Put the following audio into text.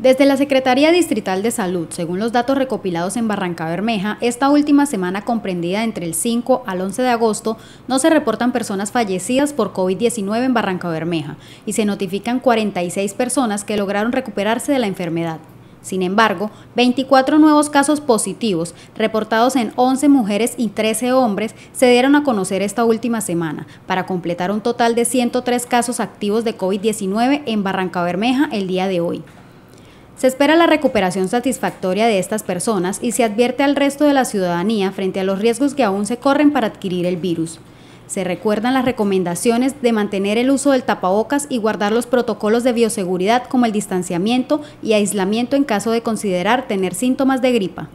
Desde la Secretaría Distrital de Salud, según los datos recopilados en Barranca Bermeja, esta última semana comprendida entre el 5 al 11 de agosto, no se reportan personas fallecidas por COVID-19 en Barranca Bermeja y se notifican 46 personas que lograron recuperarse de la enfermedad. Sin embargo, 24 nuevos casos positivos, reportados en 11 mujeres y 13 hombres, se dieron a conocer esta última semana, para completar un total de 103 casos activos de COVID-19 en Barranca Bermeja el día de hoy. Se espera la recuperación satisfactoria de estas personas y se advierte al resto de la ciudadanía frente a los riesgos que aún se corren para adquirir el virus. Se recuerdan las recomendaciones de mantener el uso del tapabocas y guardar los protocolos de bioseguridad como el distanciamiento y aislamiento en caso de considerar tener síntomas de gripa.